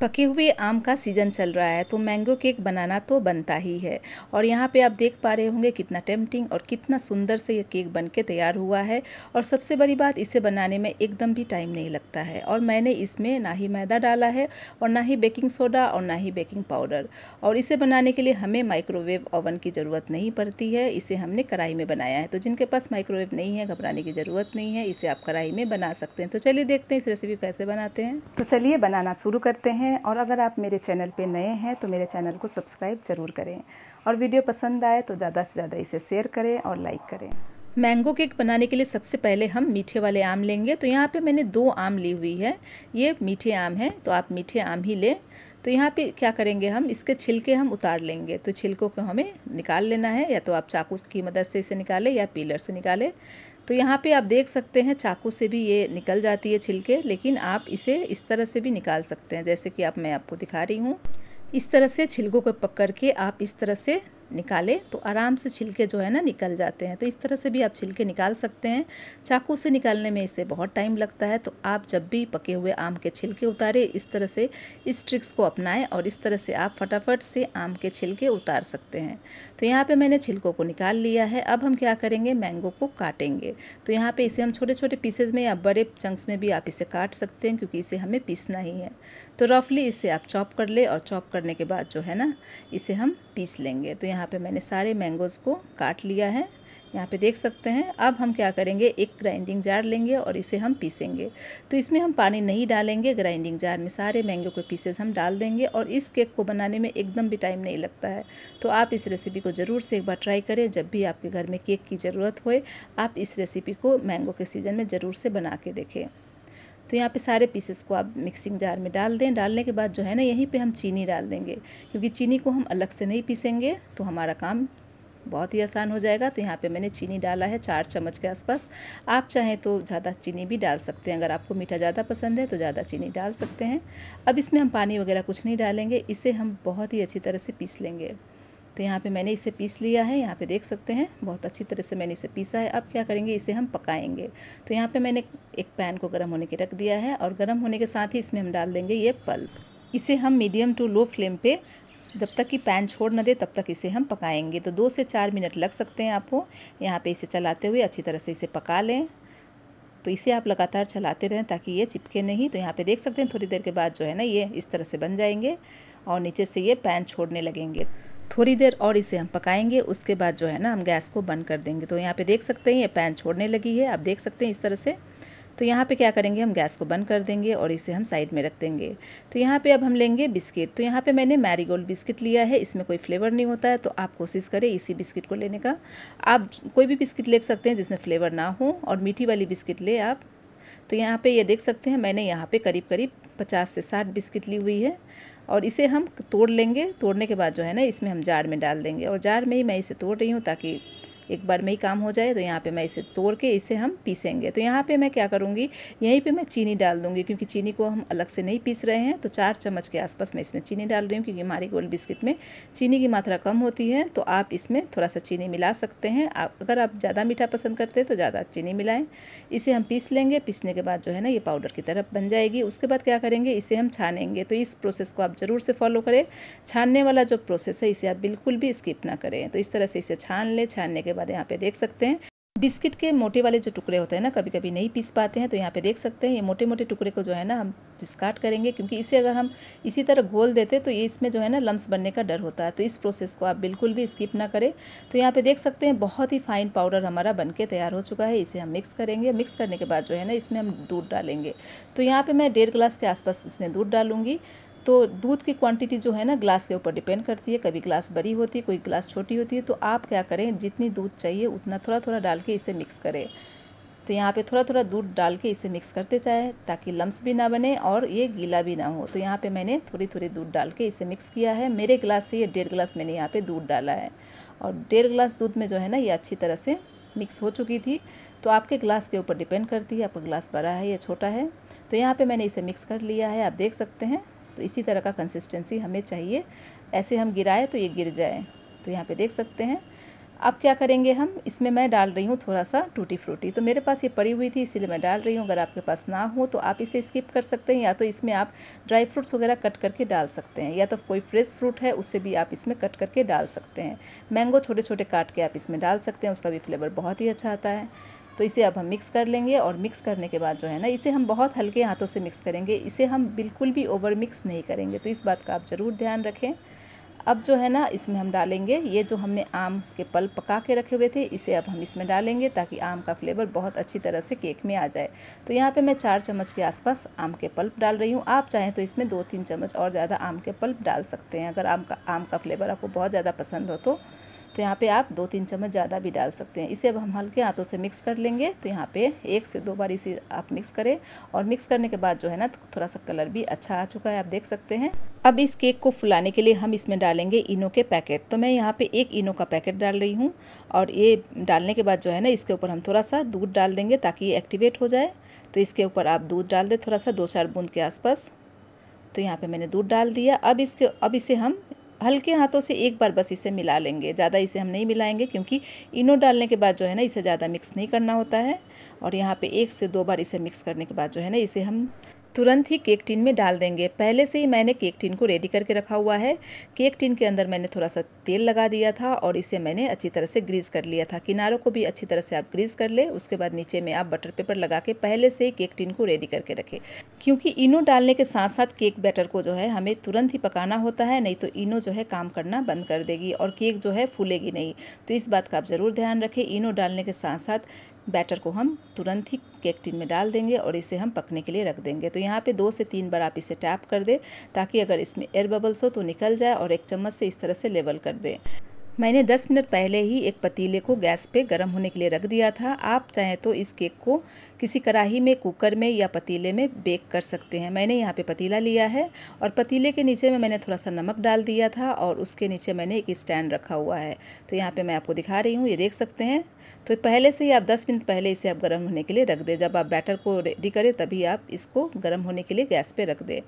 पके हुए आम का सीज़न चल रहा है तो मैंगो केक बनाना तो बनता ही है और यहाँ पे आप देख पा रहे होंगे कितना टेम्पटिंग और कितना सुंदर से ये केक बन के तैयार हुआ है और सबसे बड़ी बात इसे बनाने में एकदम भी टाइम नहीं लगता है और मैंने इसमें ना ही मैदा डाला है और ना ही बेकिंग सोडा और ना ही बेकिंग पाउडर और इसे बनाने के लिए हमें माइक्रोवेव ओवन की ज़रूरत नहीं पड़ती है इसे हमने कढ़ाई में बनाया है तो जिनके पास माइक्रोवेव नहीं है घबराने की ज़रूरत नहीं है इसे आप कढ़ाई में बना सकते हैं तो चलिए देखते हैं इस रेसिपी कैसे बनाते हैं तो चलिए बनाना शुरू करते हैं हैं और अगर आप मेरे चैनल पे नए हैं तो मेरे चैनल को सब्सक्राइब ज़रूर करें और वीडियो पसंद आए तो ज़्यादा से ज़्यादा इसे शेयर करें और लाइक करें मैंगो केक बनाने के लिए सबसे पहले हम मीठे वाले आम लेंगे तो यहाँ पे मैंने दो आम ली हुई है ये मीठे आम हैं तो आप मीठे आम ही लें तो यहाँ पे क्या करेंगे हम इसके छिलके हम उतार लेंगे तो छिलकों को हमें निकाल लेना है या तो आप चाकू की मदद से इसे निकालें या पीलर से निकालें तो यहाँ पे आप देख सकते हैं चाकू से भी ये निकल जाती है छिलके लेकिन आप इसे इस तरह से भी निकाल सकते हैं जैसे कि आप मैं आपको दिखा रही हूँ इस तरह से छिलकों को पकड़ के आप इस तरह से निकाले तो आराम से छिलके जो है ना निकल जाते हैं तो इस तरह से भी आप छिलके निकाल सकते हैं चाकू से निकालने में इसे बहुत टाइम लगता है तो आप जब भी पके हुए आम के छिलके उतारे इस तरह से इस ट्रिक्स को अपनाएं और इस तरह से आप फटाफट से आम के छिलके उतार सकते हैं तो यहाँ पर मैंने छिलकों को निकाल लिया है अब हम क्या करेंगे मैंगो को काटेंगे तो यहाँ पर इसे हम छोटे छोटे पीसेज में या बड़े चंक्स में भी आप इसे काट सकते हैं क्योंकि इसे हमें पीसना ही है तो रफली इसे आप चॉप कर ले और चॉप करने के बाद जो है ना इसे हम पीस लेंगे तो यहाँ यहाँ पे मैंने सारे मैंगोज़ को काट लिया है यहाँ पे देख सकते हैं अब हम क्या करेंगे एक ग्राइंडिंग जार लेंगे और इसे हम पीसेंगे तो इसमें हम पानी नहीं डालेंगे ग्राइंडिंग जार में सारे मैंगो के पीसेस हम डाल देंगे और इस केक को बनाने में एकदम भी टाइम नहीं लगता है तो आप इस रेसिपी को ज़रूर से एक बार ट्राई करें जब भी आपके घर में केक की ज़रूरत होए आप इस रेसिपी को मैंगो के सीज़न में ज़रूर से बना के देखें तो यहाँ पे सारे पीसेस को आप मिक्सिंग जार में डाल दें डालने के बाद जो है ना यहीं पे हम चीनी डाल देंगे क्योंकि चीनी को हम अलग से नहीं पीसेंगे तो हमारा काम बहुत ही आसान हो जाएगा तो यहाँ पे मैंने चीनी डाला है चार चम्मच के आसपास आप चाहें तो ज़्यादा चीनी भी डाल सकते हैं अगर आपको मीठा ज़्यादा पसंद है तो ज़्यादा चीनी डाल सकते हैं अब इसमें हम पानी वगैरह कुछ नहीं डालेंगे इसे हम बहुत ही अच्छी तरह से पीस लेंगे तो यहाँ पे मैंने इसे पीस लिया है यहाँ पे देख सकते हैं बहुत अच्छी तरह से मैंने इसे पीसा है अब क्या करेंगे इसे हम पकाएंगे तो यहाँ पे मैंने एक पैन को गर्म होने के रख दिया है और गर्म होने के साथ ही इसमें हम डाल देंगे ये पल्प इसे हम मीडियम टू लो फ्लेम पे जब तक कि पैन छोड़ न दे तब तक इसे हम पकाएंगे तो दो से चार मिनट लग सकते हैं आपको यहाँ पर इसे चलाते हुए अच्छी तरह से इसे पका लें तो इसे आप लगातार चलाते रहें ताकि ये चिपके नहीं तो यहाँ पे देख सकते हैं थोड़ी देर के बाद जो है ना ये इस तरह से बन जाएंगे और नीचे से ये पैन छोड़ने लगेंगे थोड़ी देर और इसे हम पकाएंगे उसके बाद जो है ना हम गैस को बंद कर देंगे तो यहाँ पे देख सकते हैं ये पैन छोड़ने लगी है आप देख सकते हैं इस तरह से तो यहाँ पे क्या करेंगे हम गैस को बंद कर देंगे और इसे हम साइड में रख देंगे तो यहाँ पे अब हम लेंगे बिस्किट तो यहाँ पे मैंने मैरीगोल्ड बिस्किट लिया है इसमें कोई फ्लेवर नहीं होता है तो आप कोशिश करें इसी बिस्किट को लेने का आप कोई भी बिस्किट ले सकते हैं जिसमें फ्लेवर ना हो और मीठी वाली बिस्किट ले आप तो यहाँ पर ये यह देख सकते हैं मैंने यहाँ पे करीब करीब पचास से साठ बिस्किट ली हुई है और इसे हम तोड़ लेंगे तोड़ने के बाद जो है ना इसमें हम जार में डाल देंगे और जार में ही मैं इसे तोड़ रही हूँ ताकि एक बार में ही काम हो जाए तो यहाँ पे मैं इसे तोड़ के इसे हम पीसेंगे तो यहाँ पे मैं क्या करूँगी यहीं पे मैं चीनी डाल दूँगी क्योंकि चीनी को हम अलग से नहीं पीस रहे हैं तो चार चम्मच के आसपास मैं इसमें चीनी डाल रही हूँ क्योंकि हमारी गोल बिस्किट में चीनी की मात्रा कम होती है तो आप इसमें थोड़ा सा चीनी मिला सकते हैं आप अगर आप ज़्यादा मीठा पसंद करते हैं तो ज़्यादा चीनी मिलाएँ इसे हम पीस लेंगे पीसने के बाद जो है ना ये पाउडर की तरफ बन जाएगी उसके बाद क्या करेंगे इसे हम छानेंगे तो इस प्रोसेस को आप ज़रूर से फॉलो करें छानने वाला जो प्रोसेस है इसे आप बिल्कुल भी स्किप ना करें तो इस तरह से इसे छान लें छानने के बाद यहाँ पे देख सकते हैं बिस्किट के मोटे वाले जो टुकड़े होते हैं ना कभी कभी नहीं पीस पाते हैं तो यहाँ पे देख सकते हैं ये मोटे मोटे टुकड़े को जो है ना हम डिस्कार्ड करेंगे क्योंकि इसे अगर हम इसी तरह घोल देते तो ये इसमें जो है ना लम्स बनने का डर होता है तो इस प्रोसेस को आप बिल्कुल भी स्किप ना करें तो यहाँ पे देख सकते हैं बहुत ही फाइन पाउडर हमारा बन तैयार हो चुका है इसे हम मिक्स करेंगे मिक्स करने के बाद जो है ना इसमें हम दूध डालेंगे तो यहाँ पर मैं डेढ़ गिलास के आसपास इसमें दूध डालूंगी तो दूध की क्वांटिटी जो है ना ग्लास के ऊपर डिपेंड करती है कभी ग्लास बड़ी होती है कोई ग्लास छोटी होती है तो आप क्या करें जितनी दूध चाहिए उतना थोड़ा थोड़ा डाल के इसे मिक्स करें तो यहाँ पे थोड़ा थोड़ा दूध डाल के इसे मिक्स करते जाए ताकि लम्स भी ना बने और ये गीला भी ना हो तो यहाँ पे मैंने थोड़ी थोड़ी दूध डाल के इसे मिक्स किया है मेरे ग्लास से ये डेढ़ ग्लास मैंने यहाँ पे दूध डाला है और डेढ़ ग्लास दूध में जो है ना ये अच्छी तरह से मिक्स हो चुकी थी तो आपके ग्लास के ऊपर डिपेंड करती है आपका ग्लास बड़ा है या छोटा है तो यहाँ पर मैंने इसे मिक्स कर लिया है आप देख सकते हैं तो इसी तरह का कंसिस्टेंसी हमें चाहिए ऐसे हम गिराए तो ये गिर जाए तो यहाँ पे देख सकते हैं अब क्या करेंगे हम इसमें मैं डाल रही हूँ थोड़ा सा टूटी फ्रूटी तो मेरे पास ये पड़ी हुई थी इसीलिए मैं डाल रही हूँ अगर आपके पास ना हो तो आप इसे स्किप कर सकते हैं या तो इसमें आप ड्राई फ्रूट्स वगैरह कट करके डाल सकते हैं या तो कोई फ्रेश फ्रूट है उसे भी आप इसमें कट करके डाल सकते हैं मैंगो छोटे छोटे काट के आप इसमें डाल सकते हैं उसका भी फ्लेवर बहुत ही अच्छा आता है तो इसे अब हम मिक्स कर लेंगे और मिक्स करने के बाद जो है ना इसे हम बहुत हल्के हाथों से मिक्स करेंगे इसे हम बिल्कुल भी ओवर मिक्स नहीं करेंगे तो इस बात का आप ज़रूर ध्यान रखें अब जो है ना इसमें हम डालेंगे ये जो हमने आम के पल पका के रखे हुए थे इसे अब हम इसमें डालेंगे ताकि आम का फ्लेवर बहुत अच्छी तरह से केक में आ जाए तो यहाँ पे मैं चार चम्मच के आसपास आम के पल्प डाल रही हूँ आप चाहें तो इसमें दो तीन चम्मच और ज़्यादा आम के पल्प डाल सकते हैं अगर आम का आम का फ्लेवर आपको बहुत ज़्यादा पसंद हो तो तो यहाँ पे आप दो तीन चम्मच ज़्यादा भी डाल सकते हैं इसे अब हम हल्के हाथों से मिक्स कर लेंगे तो यहाँ पे एक से दो बार इसे आप मिक्स करें और मिक्स करने के बाद जो है ना तो थोड़ा सा कलर भी अच्छा आ चुका है आप देख सकते हैं अब इस केक को फुलाने के लिए हम इसमें डालेंगे इनो के पैकेट तो मैं यहाँ पर एक इनो का पैकेट डाल रही हूँ और ये डालने के बाद जो है ना इसके ऊपर हम थोड़ा सा दूध डाल देंगे ताकि ये एक्टिवेट हो जाए तो इसके ऊपर आप दूध डाल दें थोड़ा सा दो चार बूंद के आसपास तो यहाँ पे मैंने दूध डाल दिया अब इसके अब इसे हम हल्के हाथों से एक बार बस इसे मिला लेंगे ज़्यादा इसे हम नहीं मिलाएंगे क्योंकि इनो डालने के बाद जो है ना इसे ज़्यादा मिक्स नहीं करना होता है और यहाँ पे एक से दो बार इसे मिक्स करने के बाद जो है ना इसे हम तुरंत ही केक टिन में डाल देंगे पहले से ही मैंने केक टिन को रेडी करके रखा हुआ है केक टिन के अंदर मैंने थोड़ा सा तेल लगा दिया था और इसे मैंने अच्छी तरह से ग्रीस कर लिया था किनारों को भी अच्छी तरह से आप ग्रीस कर ले उसके बाद नीचे में आप बटर पेपर लगा के पहले से ही केक टिन को रेडी करके रखें क्योंकि इनो डालने के साथ साथ केक बैटर को जो है हमें तुरंत ही पकाना होता है नहीं तो इनो जो है काम करना बंद कर देगी और केक जो है फूलेगी नहीं तो इस बात का आप ज़रूर ध्यान रखें इनो डालने के साथ साथ बैटर को हम तुरंत ही केक टिन में डाल देंगे और इसे हम पकने के लिए रख देंगे तो यहाँ पे दो से तीन बार आप इसे टैप कर दें ताकि अगर इसमें एयर बबल्स हो तो निकल जाए और एक चम्मच से इस तरह से लेवल कर दें मैंने 10 मिनट पहले ही एक पतीले को गैस पे गर्म होने के लिए रख दिया था आप चाहें तो इस केक को किसी कढ़ाही में कुकर में या पतीले में बेक कर सकते हैं मैंने यहाँ पे पतीला लिया है और पतीले के नीचे में मैंने थोड़ा सा नमक डाल दिया था और उसके नीचे मैंने एक स्टैंड रखा हुआ है तो यहाँ पे मैं आपको दिखा रही हूँ ये देख सकते हैं तो पहले से ही आप 10 मिनट पहले इसे आप गर्म होने के लिए रख दें जब आप बैटर को रेडी करें तभी आप इसको गर्म होने के लिए गैस पे रख दें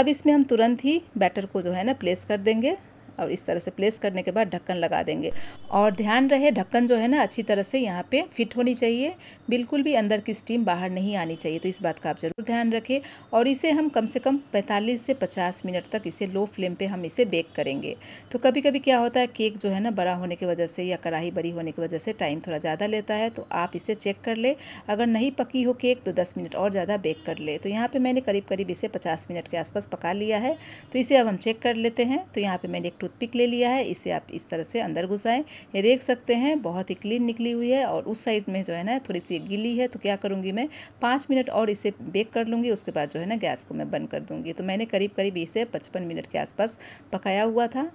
अब इसमें हम तुरंत ही बैटर को जो है ना प्लेस कर देंगे और इस तरह से प्लेस करने के बाद ढक्कन लगा देंगे और ध्यान रहे ढक्कन जो है ना अच्छी तरह से यहाँ पे फिट होनी चाहिए बिल्कुल भी अंदर की स्टीम बाहर नहीं आनी चाहिए तो इस बात का आप ज़रूर ध्यान रखें और इसे हम कम से कम 45 से 50 मिनट तक इसे लो फ्लेम पे हम इसे बेक करेंगे तो कभी कभी क्या होता है केक जो है ना बड़ा होने की वजह से या कढ़ाई बड़ी होने की वजह से टाइम थोड़ा ज़्यादा लेता है तो आप इसे चेक कर ले अगर नहीं पकी हो केक तो दस मिनट और ज़्यादा बेक कर ले तो यहाँ पर मैंने करीब करीब इसे पचास मिनट के आसपास पका लिया है तो इसे अब हम चेक कर लेते हैं तो यहाँ पर मैंने एक टूथपिक ले लिया है इसे आप इस तरह से अंदर घुसाएं ये देख सकते हैं बहुत ही क्लीन निकली हुई है और उस साइड में जो है ना थोड़ी सी गिली है तो क्या करूँगी मैं पाँच मिनट और इसे बेक कर लूँगी उसके बाद जो है ना गैस को मैं बंद कर दूँगी तो मैंने करीब करीब इसे पचपन मिनट के आसपास पकाया हुआ था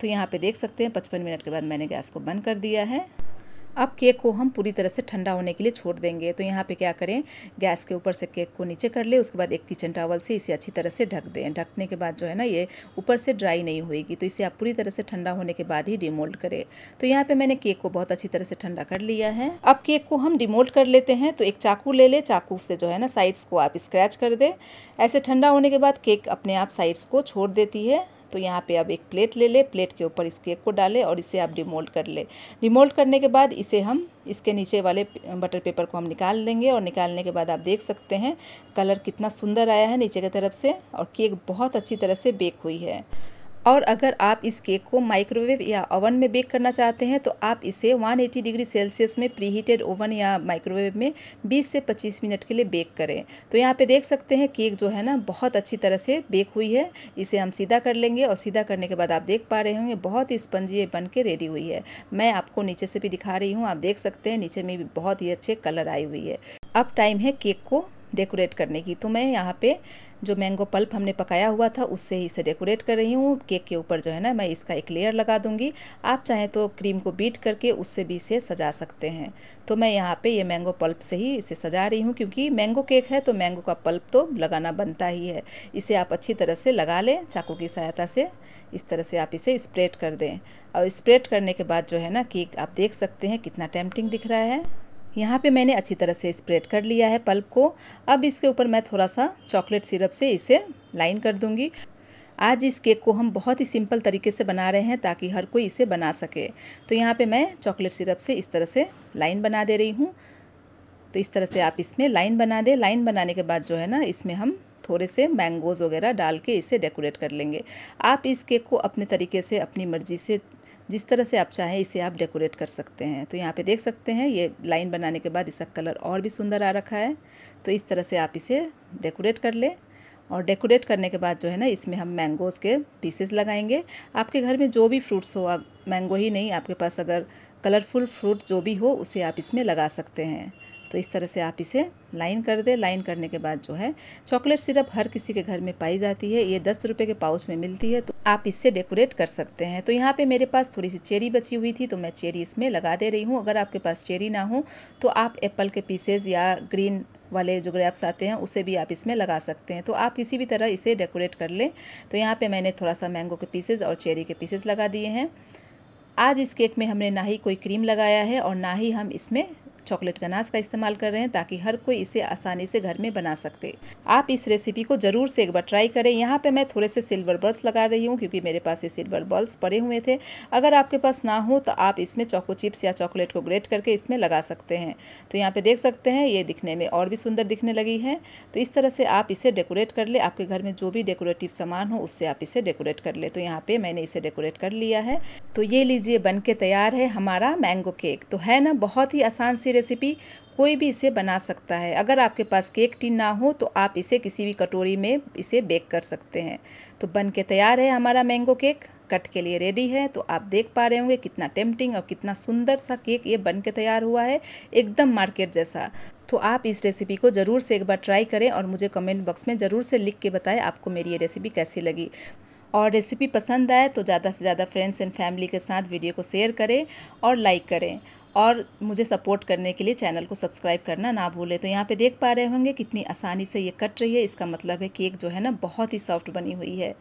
तो यहाँ पर देख सकते हैं पचपन मिनट के बाद मैंने गैस को बंद कर दिया है अब केक को हम पूरी तरह से ठंडा होने के लिए छोड़ देंगे तो यहाँ पे क्या करें गैस के ऊपर से केक को नीचे कर ले उसके बाद एक किचन टावल से इसे अच्छी तरह से ढक दें ढकने के बाद जो है ना ये ऊपर से ड्राई नहीं होएगी तो इसे आप पूरी तरह से ठंडा होने के बाद ही डिमोल्ड करें तो यहाँ पर मैंने केक को बहुत अच्छी तरह से ठंडा कर लिया है अब केक को हम डिमोल्ड कर लेते हैं तो एक चाकू ले लें चाकू से जो है ना साइड्स को आप स्क्रैच कर दें ऐसे ठंडा होने के बाद केक अपने आप साइड्स को छोड़ देती है तो यहाँ पे आप एक प्लेट ले ले प्लेट के ऊपर इस केक को डालें और इसे आप डिमोल्ड कर ले डिमोल्ड करने के बाद इसे हम इसके नीचे वाले बटर पेपर को हम निकाल देंगे और निकालने के बाद आप देख सकते हैं कलर कितना सुंदर आया है नीचे की तरफ से और केक बहुत अच्छी तरह से बेक हुई है और अगर आप इस केक को माइक्रोवेव या ओवन में बेक करना चाहते हैं तो आप इसे 180 डिग्री सेल्सियस में प्री हीटेड ओवन या माइक्रोवेव में 20 से 25 मिनट के लिए बेक करें तो यहाँ पे देख सकते हैं केक जो है ना बहुत अच्छी तरह से बेक हुई है इसे हम सीधा कर लेंगे और सीधा करने के बाद आप देख पा रहे होंगे बहुत ही स्पंजी बन के रेडी हुई है मैं आपको नीचे से भी दिखा रही हूँ आप देख सकते हैं नीचे में भी बहुत ही अच्छे कलर आई हुई है अब टाइम है केक को डेकोरेट करने की तो मैं यहाँ पे जो मैंगो पल्प हमने पकाया हुआ था उससे ही इसे डेकोरेट कर रही हूँ केक के ऊपर जो है ना मैं इसका एक लेयर लगा दूँगी आप चाहें तो क्रीम को बीट करके उससे भी इसे सजा सकते हैं तो मैं यहाँ पे ये मैंगो पल्प से ही इसे सजा रही हूँ क्योंकि मैंगो केक है तो मैंगो का पल्प तो लगाना बनता ही है इसे आप अच्छी तरह से लगा लें चाकू की सहायता से इस तरह से आप इसे स्प्रेड कर दें और स्प्रेड करने के बाद जो है ना केक आप देख सकते हैं कितना टेम्पटिंग दिख रहा है यहाँ पे मैंने अच्छी तरह से स्प्रेड कर लिया है पल्प को अब इसके ऊपर मैं थोड़ा सा चॉकलेट सिरप से इसे लाइन कर दूँगी आज इस केक को हम बहुत ही सिंपल तरीके से बना रहे हैं ताकि हर कोई इसे बना सके तो यहाँ पे मैं चॉकलेट सिरप से इस तरह से लाइन बना दे रही हूँ तो इस तरह से आप इसमें लाइन बना दें लाइन बनाने के बाद जो है ना इसमें हम थोड़े से मैंगोज़ वगैरह डाल के इसे डेकोरेट कर लेंगे आप इस केक को अपने तरीके से अपनी मर्ज़ी से जिस तरह से आप चाहें इसे आप डेकोरेट कर सकते हैं तो यहाँ पे देख सकते हैं ये लाइन बनाने के बाद इसका कलर और भी सुंदर आ रखा है तो इस तरह से आप इसे डेकोरेट कर लें और डेकोरेट करने के बाद जो है ना इसमें हम मैंगोज़ के पीसेस लगाएंगे आपके घर में जो भी फ्रूट्स हो मैंगो ही नहीं आपके पास अगर कलरफुल फ्रूट जो भी हो उसे आप इसमें लगा सकते हैं तो इस तरह से आप इसे लाइन कर दें लाइन करने के बाद जो है चॉकलेट सिरप हर किसी के घर में पाई जाती है ये दस रुपये के पाउच में मिलती है तो आप इससे डेकोरेट कर सकते हैं तो यहाँ पे मेरे पास थोड़ी सी चेरी बची हुई थी तो मैं चेरी इसमें लगा दे रही हूँ अगर आपके पास चेरी ना हो तो आप एप्पल के पीसेज या ग्रीन वाले जो ग्रैप्स आते हैं उसे भी आप इसमें लगा सकते हैं तो आप किसी भी तरह इसे डेकोरेट कर लें तो यहाँ पे मैंने थोड़ा सा मैंगो के पीसेज और चेरी के पीसेज लगा दिए हैं आज इस केक में हमने ना ही कोई क्रीम लगाया है और ना ही हम इसमें चॉकलेट गनास का इस्तेमाल कर रहे हैं ताकि हर कोई इसे आसानी से घर में बना सकते आप इस रेसिपी को ज़रूर से एक बार ट्राई करें यहाँ पर मैं थोड़े से सिल्वर बल्ब्स लगा रही हूँ क्योंकि मेरे पास ये सिल्वर बल्ब्स पड़े हुए थे अगर आपके पास ना हो तो आप इसमें चॉको चिप्स या चॉकलेट को ग्रेट करके इसमें लगा सकते हैं तो यहाँ पर देख सकते हैं ये दिखने में और भी सुंदर दिखने लगी है तो इस तरह से आप इसे डेकोरेट कर ले आपके घर में जो भी डेकोरेटिव सामान हो उससे आप इसे डेकोरेट कर ले तो यहाँ पे मैंने इसे डेकोरेट कर लिया है तो ये लीजिए बन के तैयार है हमारा मैंगो केक तो है ना बहुत ही आसान सी रेसिपी कोई भी इसे बना सकता है अगर आपके पास केक टिन ना हो तो आप इसे किसी भी कटोरी में इसे बेक कर सकते हैं तो बन के तैयार है हमारा मैंगो केक कट के लिए रेडी है तो आप देख पा रहे होंगे कितना टेम्पटिंग और कितना सुंदर सा केक ये बन के तैयार हुआ है एकदम मार्केट जैसा तो आप इस रेसिपी को ज़रूर से एक बार ट्राई करें और मुझे कमेंट बॉक्स में ज़रूर से लिख के बताएं आपको मेरी ये रेसिपी कैसी लगी और रेसिपी पसंद आए तो ज़्यादा से ज़्यादा फ्रेंड्स एंड फैमिली के साथ वीडियो को शेयर करें और लाइक करें और मुझे सपोर्ट करने के लिए चैनल को सब्सक्राइब करना ना भूलें तो यहाँ पे देख पा रहे होंगे कितनी आसानी से ये कट रही है इसका मतलब है केक जो है ना बहुत ही सॉफ्ट बनी हुई है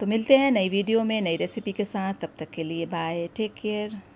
तो मिलते हैं नई वीडियो में नई रेसिपी के साथ तब तक के लिए बाय टेक केयर